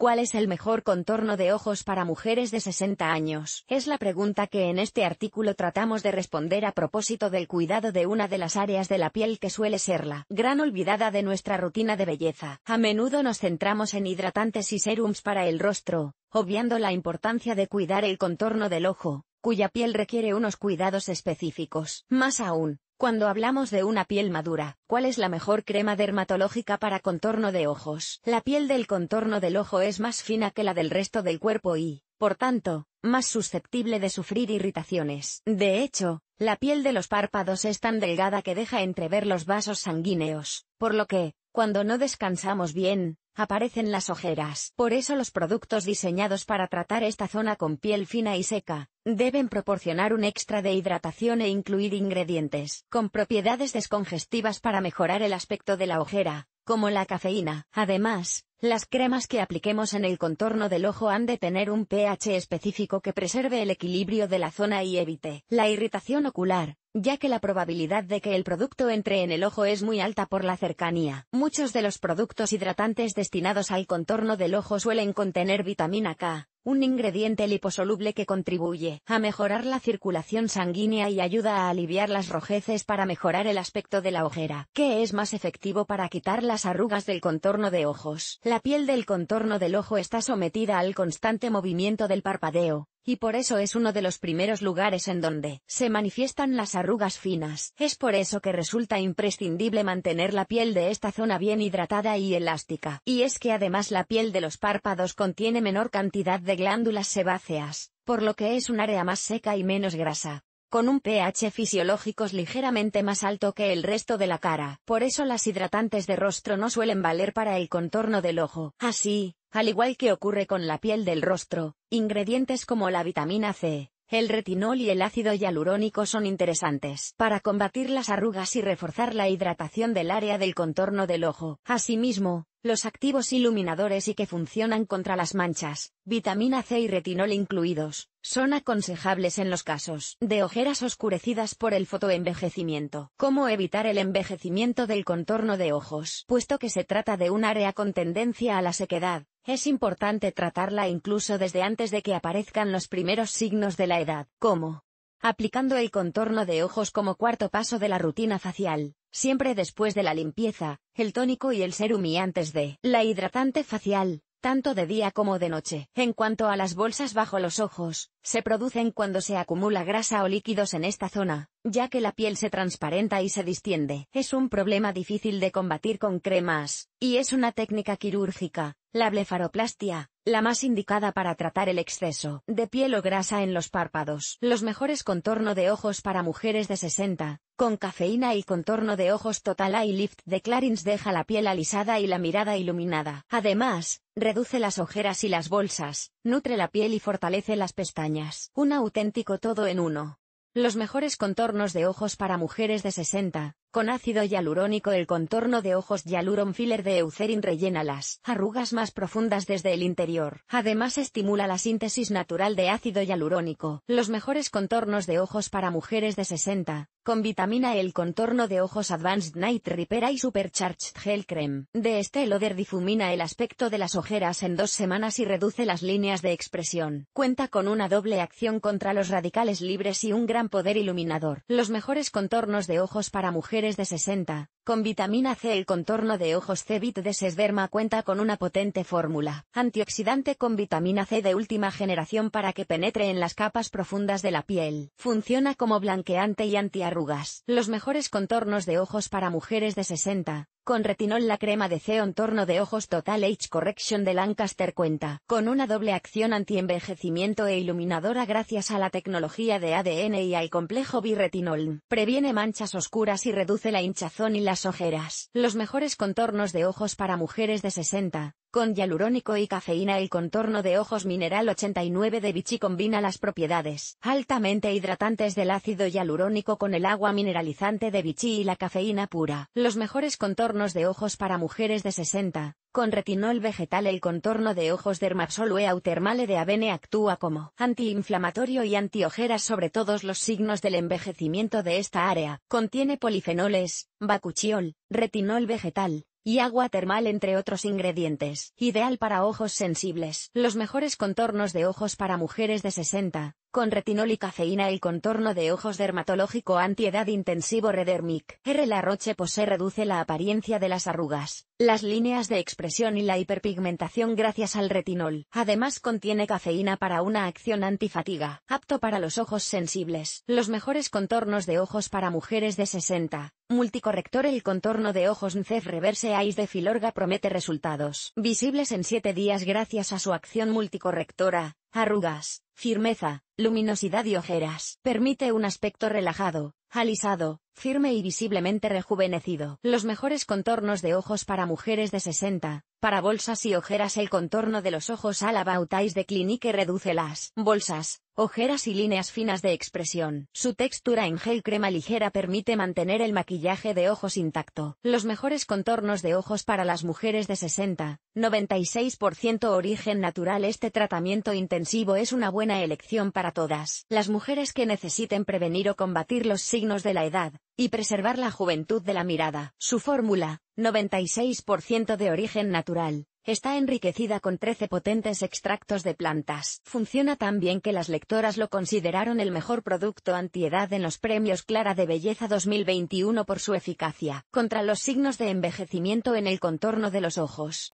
¿Cuál es el mejor contorno de ojos para mujeres de 60 años? Es la pregunta que en este artículo tratamos de responder a propósito del cuidado de una de las áreas de la piel que suele ser la gran olvidada de nuestra rutina de belleza. A menudo nos centramos en hidratantes y serums para el rostro, obviando la importancia de cuidar el contorno del ojo, cuya piel requiere unos cuidados específicos. Más aún, cuando hablamos de una piel madura, ¿cuál es la mejor crema dermatológica para contorno de ojos? La piel del contorno del ojo es más fina que la del resto del cuerpo y, por tanto, más susceptible de sufrir irritaciones. De hecho, la piel de los párpados es tan delgada que deja entrever los vasos sanguíneos, por lo que, cuando no descansamos bien, aparecen las ojeras. Por eso los productos diseñados para tratar esta zona con piel fina y seca, deben proporcionar un extra de hidratación e incluir ingredientes con propiedades descongestivas para mejorar el aspecto de la ojera, como la cafeína. Además, las cremas que apliquemos en el contorno del ojo han de tener un pH específico que preserve el equilibrio de la zona y evite la irritación ocular, ya que la probabilidad de que el producto entre en el ojo es muy alta por la cercanía. Muchos de los productos hidratantes destinados al contorno del ojo suelen contener vitamina K, un ingrediente liposoluble que contribuye a mejorar la circulación sanguínea y ayuda a aliviar las rojeces para mejorar el aspecto de la ojera, ¿Qué es más efectivo para quitar las arrugas del contorno de ojos. La piel del contorno del ojo está sometida al constante movimiento del parpadeo, y por eso es uno de los primeros lugares en donde se manifiestan las arrugas finas. Es por eso que resulta imprescindible mantener la piel de esta zona bien hidratada y elástica. Y es que además la piel de los párpados contiene menor cantidad de glándulas sebáceas, por lo que es un área más seca y menos grasa con un pH fisiológicos ligeramente más alto que el resto de la cara. Por eso las hidratantes de rostro no suelen valer para el contorno del ojo. Así, al igual que ocurre con la piel del rostro, ingredientes como la vitamina C, el retinol y el ácido hialurónico son interesantes para combatir las arrugas y reforzar la hidratación del área del contorno del ojo. Asimismo, los activos iluminadores y que funcionan contra las manchas, vitamina C y retinol incluidos, son aconsejables en los casos de ojeras oscurecidas por el fotoenvejecimiento. ¿Cómo evitar el envejecimiento del contorno de ojos? Puesto que se trata de un área con tendencia a la sequedad, es importante tratarla incluso desde antes de que aparezcan los primeros signos de la edad, como aplicando el contorno de ojos como cuarto paso de la rutina facial, siempre después de la limpieza, el tónico y el serum y antes de la hidratante facial, tanto de día como de noche. En cuanto a las bolsas bajo los ojos, se producen cuando se acumula grasa o líquidos en esta zona, ya que la piel se transparenta y se distiende. Es un problema difícil de combatir con cremas, y es una técnica quirúrgica, la blefaroplastia, la más indicada para tratar el exceso de piel o grasa en los párpados. Los mejores contorno de ojos para mujeres de 60, con cafeína y contorno de ojos Total Eye Lift de Clarins deja la piel alisada y la mirada iluminada. Además, reduce las ojeras y las bolsas, Nutre la piel y fortalece las pestañas. Un auténtico todo en uno. Los mejores contornos de ojos para mujeres de 60, con ácido hialurónico el contorno de ojos Hyaluron Filler de Eucerin rellena las arrugas más profundas desde el interior. Además estimula la síntesis natural de ácido hialurónico. Los mejores contornos de ojos para mujeres de 60. Con vitamina E el contorno de ojos Advanced Night Repair y Supercharged Gel Cream. De este odor difumina el aspecto de las ojeras en dos semanas y reduce las líneas de expresión. Cuenta con una doble acción contra los radicales libres y un gran poder iluminador. Los mejores contornos de ojos para mujeres mujeres de 60, con vitamina C el contorno de ojos Cebit de Sesderma cuenta con una potente fórmula, antioxidante con vitamina C de última generación para que penetre en las capas profundas de la piel. Funciona como blanqueante y antiarrugas. Los mejores contornos de ojos para mujeres de 60, con retinol la crema de C torno de ojos Total Age Correction de Lancaster cuenta, con una doble acción antienvejecimiento e iluminadora gracias a la tecnología de ADN y al complejo biretinol, Previene manchas oscuras y reduce la hinchazón y las ojeras. Los mejores contornos de ojos para mujeres de 60, con hialurónico y cafeína el contorno de ojos mineral 89 de Vichy combina las propiedades altamente hidratantes del ácido hialurónico con el agua mineralizante de Vichy y la cafeína pura. Los mejores contornos de ojos para mujeres de 60, con retinol vegetal el contorno de ojos Dermapsol termale de Avene actúa como antiinflamatorio y antiojeras sobre todos los signos del envejecimiento de esta área. Contiene polifenoles, bacuchiol, retinol vegetal, y agua termal entre otros ingredientes. Ideal para ojos sensibles. Los mejores contornos de ojos para mujeres de 60 con retinol y cafeína el contorno de ojos dermatológico antiedad intensivo Redermic. R. La Roche Posay reduce la apariencia de las arrugas, las líneas de expresión y la hiperpigmentación gracias al retinol. Además contiene cafeína para una acción antifatiga, apto para los ojos sensibles. Los mejores contornos de ojos para mujeres de 60. Multicorrector El contorno de ojos NCEF Reverse Eyes de Filorga promete resultados visibles en 7 días gracias a su acción multicorrectora arrugas, firmeza, luminosidad y ojeras. Permite un aspecto relajado, alisado, firme y visiblemente rejuvenecido. Los mejores contornos de ojos para mujeres de 60. Para bolsas y ojeras el contorno de los ojos la bautais de Clinique reduce las bolsas, Ojeras y líneas finas de expresión. Su textura en gel crema ligera permite mantener el maquillaje de ojos intacto. Los mejores contornos de ojos para las mujeres de 60, 96% origen natural. Este tratamiento intensivo es una buena elección para todas. Las mujeres que necesiten prevenir o combatir los signos de la edad, y preservar la juventud de la mirada. Su fórmula, 96% de origen natural Está enriquecida con 13 potentes extractos de plantas. Funciona tan bien que las lectoras lo consideraron el mejor producto antiedad en los premios Clara de Belleza 2021 por su eficacia contra los signos de envejecimiento en el contorno de los ojos.